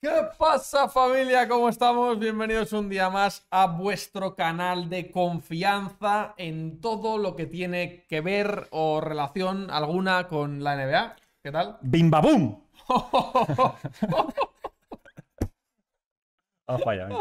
¿Qué pasa familia? ¿Cómo estamos? Bienvenidos un día más a vuestro canal de confianza en todo lo que tiene que ver o relación alguna con la NBA. ¿Qué tal? ¡Bimbaboom! Boom. ¿eh?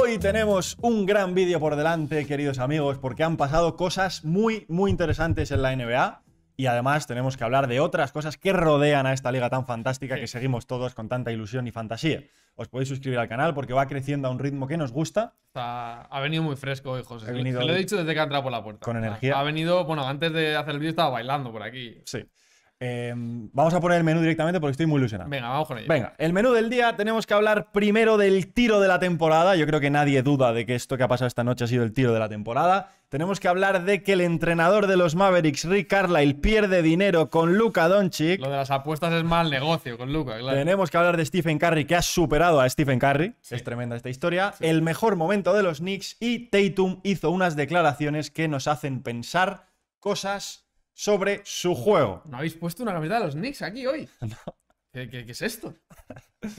Hoy tenemos un gran vídeo por delante, queridos amigos, porque han pasado cosas muy, muy interesantes en la NBA. Y además tenemos que hablar de otras cosas que rodean a esta liga tan fantástica que seguimos todos con tanta ilusión y fantasía. Os podéis suscribir al canal porque va creciendo a un ritmo que nos gusta. Ha venido muy fresco hoy, José. lo he dicho desde que ha entrado por la puerta. Con energía. Ha venido, bueno, antes de hacer el vídeo estaba bailando por aquí. Sí. Em, vamos a poner el menú directamente porque estoy muy ilusionado. Venga, vamos con ello. Venga, el menú del día tenemos que hablar primero del tiro de la temporada. Yo creo que nadie duda de que esto que ha pasado esta noche ha sido el tiro de la temporada. Tenemos que hablar de que el entrenador de los Mavericks, Rick Carlisle, pierde dinero con Luca Doncic. Lo de las apuestas es mal negocio con Luca. claro. Tenemos que hablar de Stephen Curry, que ha superado a Stephen Curry. Es tremenda esta historia. El mejor momento de los Knicks y Tatum hizo unas declaraciones que nos hacen pensar cosas sobre su juego. No habéis puesto una camiseta de los Knicks aquí hoy. qué, es esto?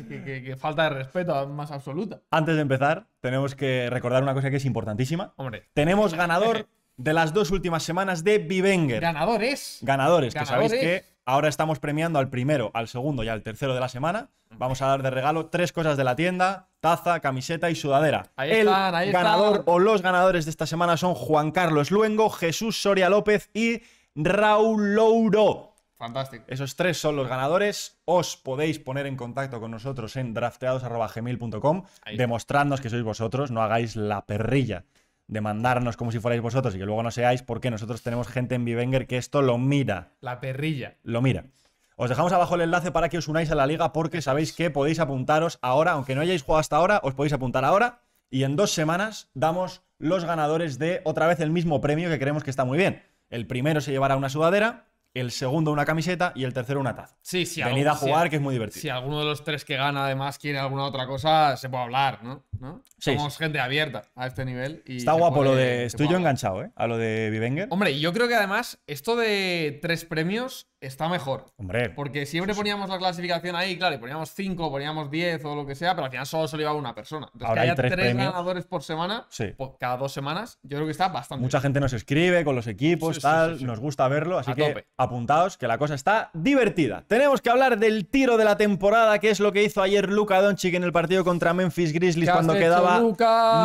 ¿Qué, falta de respeto más absoluta. Antes de empezar, tenemos que recordar una cosa que es importantísima. Hombre. Tenemos ganador de las dos últimas semanas de Vivenger. Ganadores. Ganadores, que sabéis que ahora estamos premiando al primero, al segundo y al tercero de la semana. Vamos a dar de regalo tres cosas de la tienda: taza, camiseta y sudadera. El ganador o los ganadores de esta semana son Juan Carlos Luengo, Jesús Soria López y Raúl Louro. Fantástico. Esos tres son los ganadores. Os podéis poner en contacto con nosotros en drafteados.gmail.com demostrarnos que sois vosotros. No hagáis la perrilla de mandarnos como si fuerais vosotros y que luego no seáis, porque nosotros tenemos gente en Vivenger que esto lo mira. La perrilla. Lo mira. Os dejamos abajo el enlace para que os unáis a la liga porque sabéis que podéis apuntaros ahora, aunque no hayáis jugado hasta ahora, os podéis apuntar ahora y en dos semanas damos los ganadores de otra vez el mismo premio que creemos que está muy bien el primero se llevará una sudadera, el segundo una camiseta y el tercero una taza. Sí, sí. a jugar, que es muy divertido. Si alguno de los tres que gana además quiere alguna otra cosa, se puede hablar, ¿no? Somos gente abierta a este nivel. Está guapo lo de... Estoy yo enganchado, ¿eh? A lo de Vivenger. Hombre, yo creo que además esto de tres premios está mejor. Hombre. Porque siempre poníamos la clasificación ahí, claro, y poníamos cinco, poníamos diez o lo que sea, pero al final solo se iba una persona. Entonces, Ahora que tres, ganadores por semana, pues, cada dos semanas, yo creo que está bastante Mucha gente nos escribe con los equipos, tal, nos gusta verlo, así que... Apuntados, que la cosa está divertida. Tenemos que hablar del tiro de la temporada, que es lo que hizo ayer Luca Doncic en el partido contra Memphis Grizzlies cuando quedaba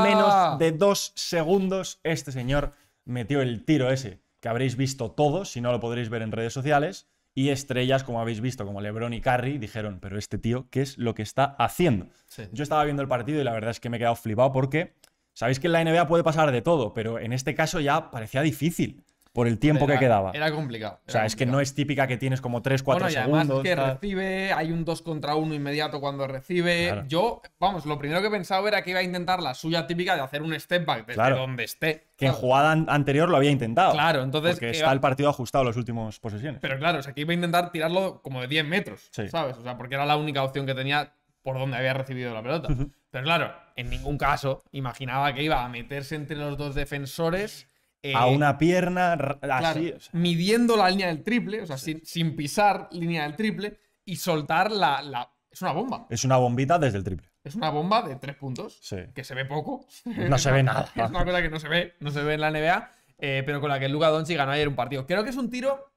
menos de dos segundos. Este señor metió el tiro ese que habréis visto todos, si no lo podréis ver en redes sociales. Y estrellas, como habéis visto, como LeBron y Curry, dijeron, pero este tío, ¿qué es lo que está haciendo? Yo estaba viendo el partido y la verdad es que me he quedado flipado porque sabéis que en la NBA puede pasar de todo, pero en este caso ya parecía difícil por el tiempo que quedaba. Era complicado. o sea, es que no es típica que tienes como 3, 4 segundos. que recibe, hay un 2 contra 1 inmediato cuando recibe. Yo, vamos, lo primero que pensaba era que iba a intentar la suya típica de hacer un step back desde donde esté. Que en jugada anterior lo había intentado. Claro, entonces. Porque está el partido ajustado a las últimas posesiones. Pero claro, o sea, que iba a intentar tirarlo como de 10 metros, ¿sabes? O sea, porque era la única opción que tenía por donde había recibido la pelota. Pero claro, en ningún caso imaginaba que iba a meterse entre los dos defensores eh, a una pierna, así, midiendo la línea del triple, o sea, sin, pisar línea del triple y soltar la, Es una bomba. Es una bombita desde el triple. Es una bomba de tres puntos, que se ve poco. No se ve nada. es una cosa que no se ve, no se ve en la NBA, eh, pero con la que Luka Doncic ganó ayer un partido. Creo que es un tiro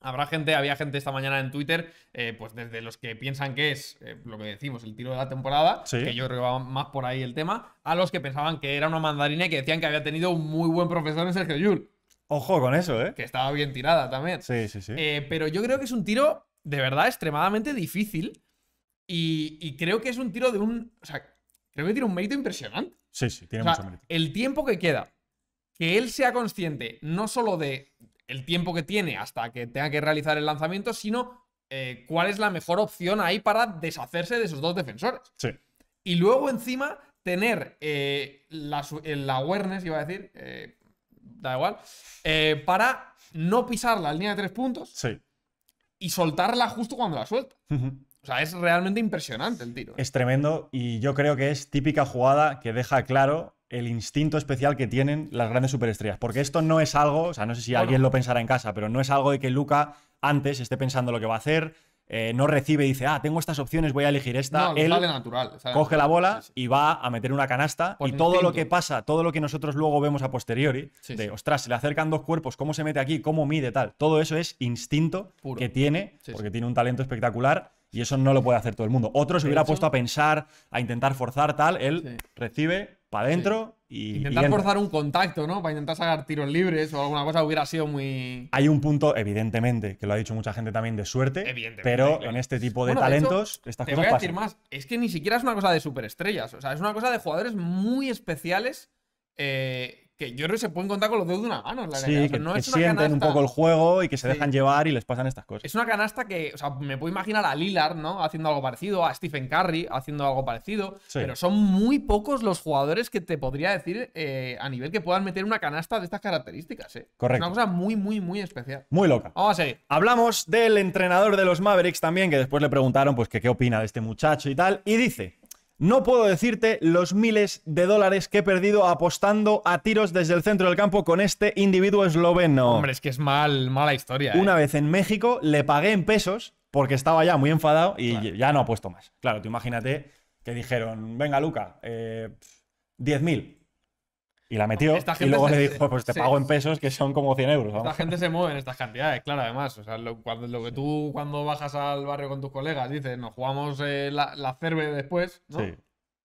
Habrá gente, había gente esta mañana en Twitter, eh, pues desde los que piensan que es eh, lo que decimos, el tiro de la temporada, que yo creo más por ahí el tema, a los que pensaban que era una mandarina y que decían que había tenido un muy buen profesor en Sergio Yul. Ojo con eso, ¿eh? Que estaba bien tirada también. Sí, sí, sí. Eh, pero yo creo que es un tiro de verdad extremadamente difícil y, creo que es un tiro de un. O sea, creo que tiene un mérito impresionante. Sí, sí, tiene mucho mérito. El tiempo que queda, que él sea consciente no solo de el tiempo que tiene hasta que tenga que realizar el lanzamiento, sino eh, cuál es la mejor opción ahí para deshacerse de esos dos defensores. Sí. Y luego encima tener eh, la, awareness, iba a decir, eh, da igual, para no pisar la línea de tres puntos sí. y soltarla justo cuando la suelta. O sea, es realmente impresionante el tiro. Es tremendo y yo creo que es típica jugada que deja claro el instinto especial que tienen las grandes superestrellas. Porque esto no es algo, o sea, no sé si alguien lo pensará en casa, pero no es algo de que Luca antes esté pensando lo que va a hacer, eh, no recibe y dice, ah, tengo estas opciones, voy a elegir esta. No, Él sale natural. coge la bola y va a meter una canasta. y todo lo que pasa, todo lo que nosotros luego vemos a posteriori, de, ostras, se le acercan dos cuerpos, cómo se mete aquí, cómo mide, tal. Todo eso es instinto que tiene, porque tiene un talento espectacular. Y eso no lo puede hacer todo el mundo. Otro se hubiera puesto a pensar, a intentar forzar, tal. Él recibe, para adentro. Y, intentar forzar un contacto, ¿no? Para intentar sacar tiros libres o alguna cosa hubiera sido muy. Hay un punto, evidentemente, que lo ha dicho mucha gente también de suerte. Pero en este tipo de talentos, te voy a decir más, es que ni siquiera es una cosa de superestrellas. O sea, es una cosa de jugadores muy especiales eh, que yo creo se pueden contar con los dedos de una mano. la sí, que, sienten un poco el juego y que se dejan llevar y les pasan estas cosas. Es una canasta que, o sea, me puedo imaginar a Lillard, ¿no? Haciendo algo parecido, a Stephen Curry haciendo algo parecido, pero son muy pocos los jugadores que te podría decir eh, a nivel que puedan meter una canasta de estas características, ¿eh? Correcto. Es una cosa muy, muy, muy especial. Muy loca. Vamos a seguir. Hablamos del entrenador de los Mavericks también, que después le preguntaron, pues, qué opina de este muchacho y tal, y dice... No puedo decirte los miles de dólares que he perdido apostando a tiros desde el centro del campo con este individuo esloveno. Hombre, es que es mal, mala historia. Una ¿eh? vez en México le pagué en pesos porque estaba ya muy enfadado y ya no apuesto más. Claro, tú imagínate que dijeron, venga Luca, eh, 10.000. Y la metió. y luego le dijo, pues te pago en pesos, que son como 100 euros. esta La gente se mueve en estas cantidades, claro, además. lo, lo que tú cuando bajas al barrio con tus colegas dices, nos jugamos eh, la, cerve después,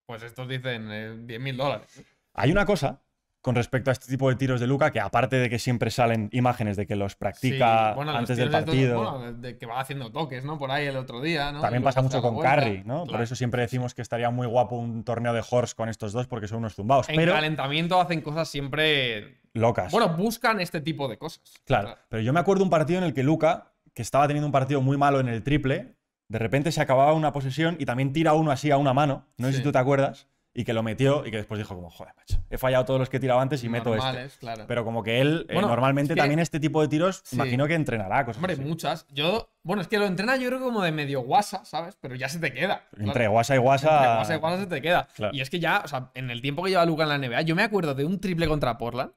Pues estos dicen 10.000 eh, dólares. Hay una cosa con respecto a este tipo de tiros de Luca, que aparte de que siempre salen imágenes de que los practica antes del partido. De, que va haciendo toques, ¿no? Por ahí el otro día, ¿no? También pasa mucho con Carry, ¿no? Por eso siempre decimos que estaría muy guapo un torneo de horse con estos dos porque son unos zumbados. En calentamiento hacen cosas siempre locas. Bueno, buscan este tipo de cosas. Claro, pero yo me acuerdo un partido en el que Luca, que estaba teniendo un partido muy malo en el triple, de repente se acababa una posesión y también tira uno así a una mano. No sé si tú te acuerdas y que lo metió y que después dijo como, joder, macho, he fallado todos los que he tirado antes y meto este. Pero como que él eh, normalmente también este tipo de tiros, imagino que entrenará cosas Hombre, muchas. Yo, bueno, es que lo entrena yo creo como de medio guasa, ¿sabes? Pero ya se te queda. Entre guasa y guasa. y se te queda. Y es que ya, o sea, en el tiempo que lleva Luca en la NBA, yo me acuerdo de un triple contra Portland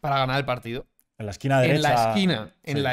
para ganar el partido. En la esquina derecha. En la esquina, la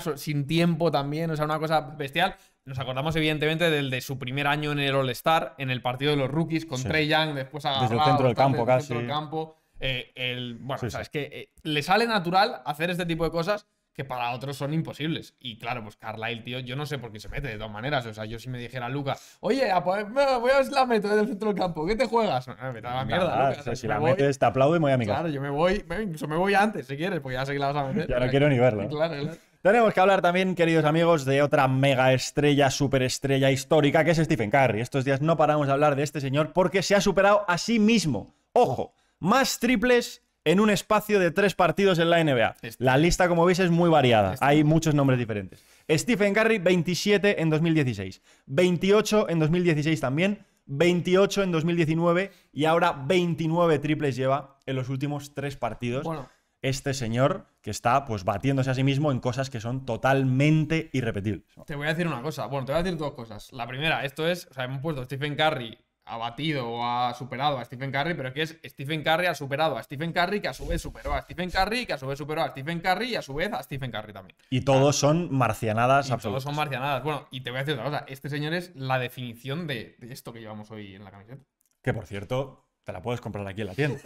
esquina, sin tiempo también, o sea, una cosa bestial. Nos acordamos, evidentemente, del de su primer año en el All-Star, en el partido de los rookies con Trey Young, después agarrado. Desde el centro del campo, casi. campo. Eh, el, bueno, o sea, es que eh, le sale natural hacer este tipo de cosas que para otros son imposibles. Y claro, pues Carlyle, tío, yo no sé por qué se mete de todas maneras. O sea, yo si me dijera Luca, oye, a me voy a la meto del centro del campo, ¿qué te juegas? la mierda. si te aplaudo y me voy a Claro, yo me voy, incluso me voy antes si quieres, porque ya sé que la vas a meter. ya no quiero ni verla. Tenemos que hablar también, queridos amigos, de otra mega estrella, superestrella histórica, que es Stephen Curry. Estos días no paramos de hablar de este señor porque se ha superado a sí mismo. Ojo, más triples en un espacio de tres partidos en la NBA. Este. La lista, como veis, es muy variada. Este. Hay muchos nombres diferentes. Stephen Curry, 27 en 2016. 28 en 2016 también. 28 en 2019 y ahora 29 triples lleva en los últimos tres partidos. Bueno. Este señor que está pues batiéndose a sí mismo en cosas que son totalmente irrepetibles. Te voy a decir una cosa, bueno, te voy a decir dos cosas. La primera, esto es, o sea, hemos puesto Stephen Curry ha batido o ha superado a Stephen Curry, pero es que es Stephen Curry ha superado a Stephen Curry, que a su vez superó a Stephen Curry, que a su vez superó a Stephen Curry y a su vez a Stephen Curry también. Y todos ah. son marcianadas y Todos son marcianadas. Bueno, y te voy a decir otra cosa. Este señor es la definición de, esto que llevamos hoy en la camiseta. Que por cierto, te la puedes comprar aquí en la tienda.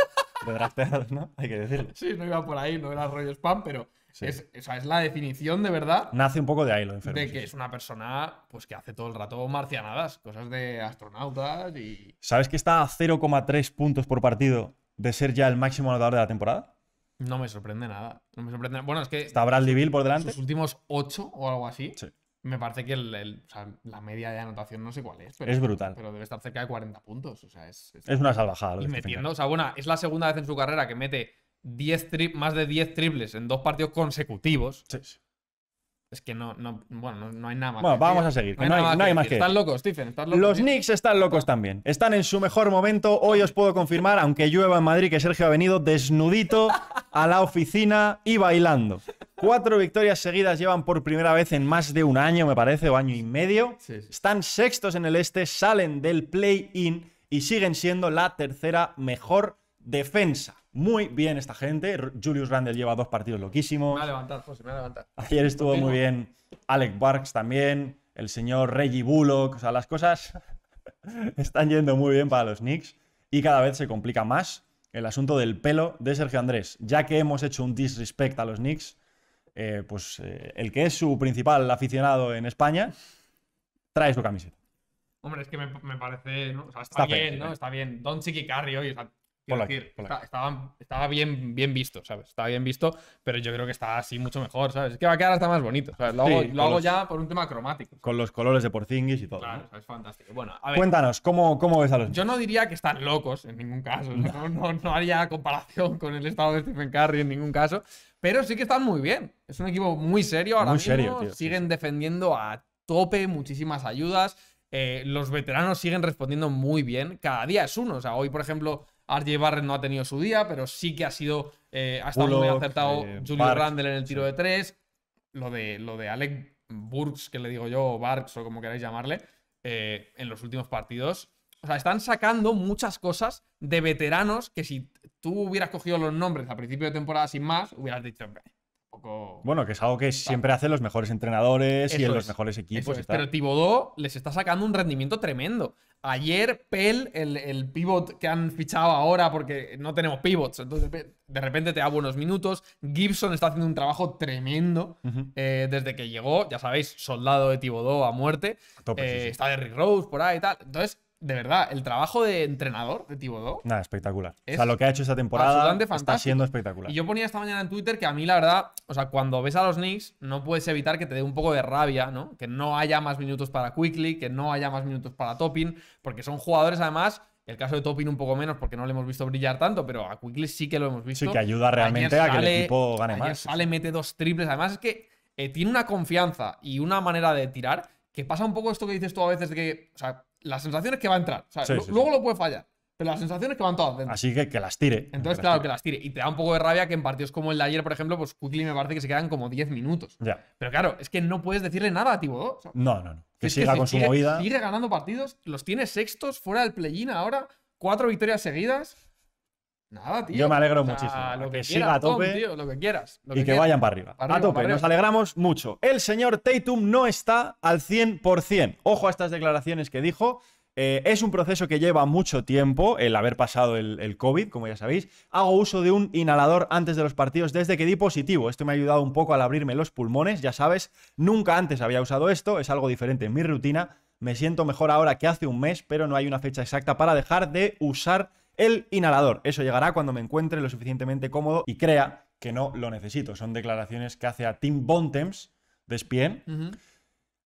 de drafteados, ¿no? Hay que decirlo. Sí, no iba por ahí, no era rollo spam, pero es, o sea, es la definición de verdad. Nace un poco de ahí lo enfermo. De que es una persona pues, que hace todo el rato marcianadas, cosas de astronautas y. ¿Sabes que está a 0,3 puntos por partido de ser ya el máximo anotador de la temporada? No me sorprende nada. No me sorprende Bueno, es que. Está Bradley Bill por delante. los últimos 8 o algo así. Me parece que la media de anotación no sé cuál es. Pero, es brutal. Pero debe estar cerca de 40 puntos. es, una salvajada. Lo este metiendo, o sea, bueno, es la segunda vez en su carrera que mete 10 más de 10 triples en dos partidos consecutivos. Es que no, hay nada más. Bueno, vamos a seguir, no, hay, más, que Están locos, Stephen, Los Knicks están locos ah. también. Están en su mejor momento. Hoy os puedo confirmar, aunque llueva en Madrid, que Sergio ha venido desnudito a la oficina y bailando. Cuatro victorias seguidas llevan por primera vez en más de un año, me parece, o año y medio. Están sextos en el este, salen del play-in y siguen siendo la tercera mejor defensa muy bien esta gente. Julius Randle lleva dos partidos loquísimos. Me va a levantar, José, me va a levantar. Ayer estuvo muy bien Alec Barks también, el señor Reggie Bullock. O sea, las cosas están yendo muy bien para los Knicks y cada vez se complica más el asunto del pelo de Sergio Andrés. Ya que hemos hecho un disrespect a los Knicks, eh, pues eh, el que es su principal aficionado en España trae su camiseta. Hombre, es que me, parece. está, bien, ¿no? Eh. Está bien. Don Chiqui Carri, hoy. Quiero decir, estaba, bien, bien visto, ¿sabes? Estaba bien visto, pero yo creo que está así mucho mejor, ¿sabes? Es que va a quedar hasta más bonito. ¿sabes? Lo hago, ya por un tema cromático. Con los colores de Porzingis y todo. Claro, es fantástico. Bueno, a ver, Cuéntanos, ¿cómo, ¿cómo ves a los Yo no diría que están locos en ningún caso. No. No, haría comparación con el estado de Stephen Curry en ningún caso. Pero sí que están muy bien. Es un equipo muy serio ahora muy Serio, siguen defendiendo a tope, muchísimas ayudas. Eh, los veteranos siguen respondiendo muy bien. Cada día es uno. O sea, hoy, por ejemplo, RJ Barrett no ha tenido su día, pero sí que ha sido. Eh, ha estado muy acertado eh, Julius Julio Randle en el tiro de tres. Lo de, lo de Alec Burks, que le digo yo, o Barks, o como queráis llamarle, eh, en los últimos partidos. O sea, están sacando muchas cosas de veteranos que si tú hubieras cogido los nombres a principio de temporada sin más, hubieras dicho, bueno, que es algo que siempre hacen los mejores entrenadores y en los mejores equipos. pero Tibodó les está sacando un rendimiento tremendo. Ayer, Pell el, el, pivot que han fichado ahora, porque no tenemos pivots, entonces de repente te da buenos minutos. Gibson está haciendo un trabajo tremendo eh, desde que llegó, ya sabéis, soldado de Tibodó a muerte. Eh, está de eh, Rose por ahí y tal. Entonces, de verdad, el trabajo de entrenador de 2. Nada, espectacular. o sea, lo que ha hecho esta temporada está siendo espectacular. Y yo ponía esta mañana en Twitter que a mí, la verdad, o sea, cuando ves a los Knicks, no puedes evitar que te dé un poco de rabia, ¿no? Que no haya más minutos para Quickly, que no haya más minutos para Topping, porque son jugadores, además, el caso de Topping un poco menos porque no le hemos visto brillar tanto, pero a Quickly sí que lo hemos visto. Sí, que ayuda realmente a que el equipo gane más. Sale, mete dos triples. Además es que eh, tiene una confianza y una manera de tirar que pasa un poco esto que dices tú a veces de que, o sea, la sensación es que va a entrar. luego lo puede fallar. Pero las sensaciones que van todas dentro. Así que que las tire. Entonces, claro, que las tire. Y te da un poco de rabia que en partidos como el de ayer, por ejemplo, pues Quickly me parece que se quedan como 10 minutos. Pero claro, es que no puedes decirle nada a Tibo no, no, no. Que siga con su movida. Sigue ganando partidos, los tiene sextos, fuera del play-in ahora, cuatro victorias seguidas. Nada, Yo me alegro muchísimo. Lo que, siga a tope. lo que quieras. y que vayan para arriba. A tope, nos alegramos mucho. El señor Tatum no está al 100%. Ojo a estas declaraciones que dijo. Eh, es un proceso que lleva mucho tiempo, el haber pasado el, el, COVID, como ya sabéis. Hago uso de un inhalador antes de los partidos desde que di positivo. Esto me ha ayudado un poco al abrirme los pulmones, ya sabes. Nunca antes había usado esto, es algo diferente en mi rutina. Me siento mejor ahora que hace un mes, pero no hay una fecha exacta para dejar de usar el inhalador, eso llegará cuando me encuentre lo suficientemente cómodo y crea que no lo necesito. Son declaraciones que hace a Tim Bontemps de Spien.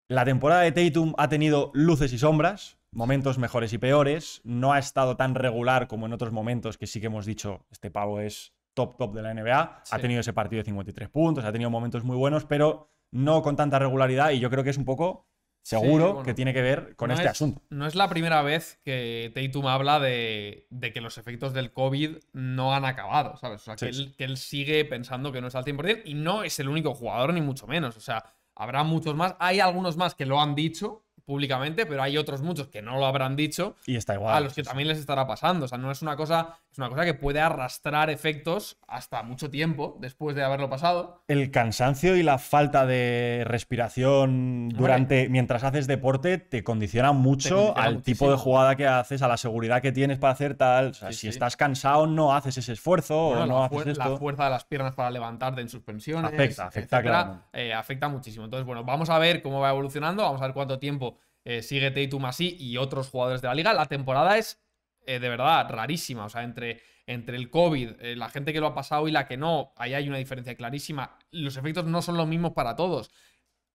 La temporada de Tatum ha tenido luces y sombras, momentos mejores y peores. No ha estado tan regular como en otros momentos que sí que hemos dicho, este pavo es top top de la NBA. Ha tenido ese partido de 53 puntos, ha tenido momentos muy buenos, pero no con tanta regularidad y yo creo que es un poco Seguro que tiene que ver con este asunto. No es la primera vez que Tatum habla de, que los efectos del COVID no han acabado, ¿sabes? O sea, que, él, que, él, sigue pensando que no es al 100% y no es el único jugador, ni mucho menos. O sea, habrá muchos más. Hay algunos más que lo han dicho, públicamente, pero hay otros muchos que no lo habrán dicho. Y está igual. A los que también les estará pasando. O sea, no es una cosa, es una cosa que puede arrastrar efectos hasta mucho tiempo después de haberlo pasado. El cansancio y la falta de respiración durante, mientras haces deporte, te condiciona mucho al tipo de jugada que haces, a la seguridad que tienes para hacer tal. O sea, si estás cansado, no haces ese esfuerzo o no haces La fuerza de las piernas para levantarte en suspensión, Afecta, eh, afecta muchísimo. Entonces, bueno, vamos a ver cómo va evolucionando, vamos a ver cuánto tiempo eh, sigue Tatum así y otros jugadores de la liga. La temporada es eh, de verdad rarísima. O sea, entre, entre el COVID, eh, la gente que lo ha pasado y la que no, ahí hay una diferencia clarísima. Los efectos no son los mismos para todos.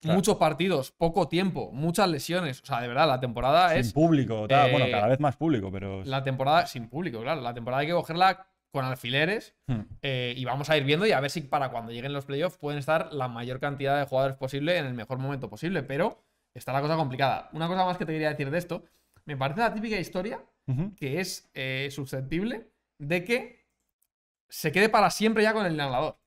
Muchos partidos, poco tiempo, muchas lesiones. O sea, de verdad, la temporada es. Sin público, bueno, cada vez más público, pero. La temporada, sin público, claro. La temporada hay que cogerla con alfileres hmm. y vamos a ir viendo y a ver si para cuando lleguen los playoffs pueden estar la mayor cantidad de jugadores posible en el mejor momento posible. Pero está la cosa complicada. Una cosa más que te quería decir de esto, me parece la típica historia que es eh, susceptible de que se quede para siempre ya con el inhalador,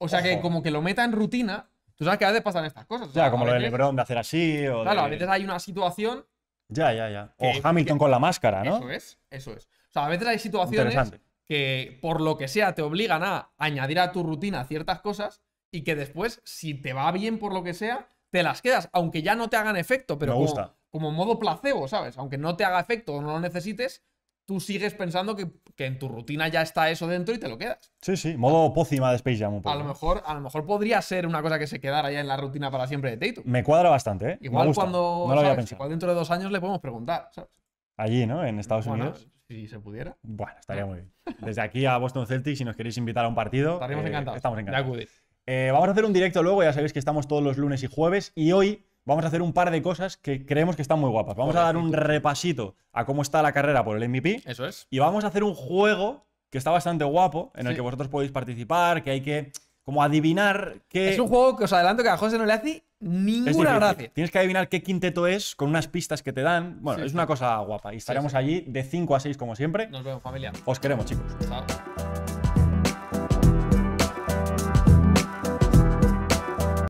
O sea que como que lo meta en rutina, tú sabes que a veces pasan estas cosas. O sea, ya, como lo de Lebron, de hacer así. claro, a veces hay una situación. Ya, ya, ya. O Hamilton con la máscara, ¿no? Eso es, eso es. O sea, a veces hay situaciones que por lo que sea te obligan a añadir a tu rutina ciertas cosas y que después, si te va bien por lo que sea, te las quedas, aunque ya no te hagan efecto, pero como, como modo placebo, ¿sabes? Aunque no te haga efecto o no lo necesites, tú sigues pensando que, en tu rutina ya está eso dentro y te lo quedas. Sí, sí, modo pócima de Space Jam. Un poco. A, lo mejor, a lo mejor podría ser una cosa que se quedara ya en la rutina para siempre de Tatum. Me cuadra bastante, ¿eh? Igual cuando. Igual dentro de dos años le podemos preguntar, ¿sabes? Allí, ¿no? En Estados Unidos. Si se pudiera. Bueno, estaría ah. muy bien. Desde aquí a Boston Celtics, si nos queréis invitar a un partido. Estaríamos eh, encantados. Estamos encantados. Eh, vamos a hacer un directo luego, ya sabéis que estamos todos los lunes y jueves, y hoy vamos a hacer un par de cosas que creemos que están muy guapas. Vamos a dar un repasito a cómo está la carrera por el MVP. Eso es. Y vamos a hacer un juego que está bastante guapo, en el que vosotros podéis participar, que hay que como adivinar qué... Es un juego que os adelanto que a José no le hace ninguna gracia. Tienes que adivinar qué quinteto es con unas pistas que te dan. Bueno, es una cosa guapa. Y estaremos allí de 5 a 6 como siempre. Nos vemos familia. Os queremos chicos.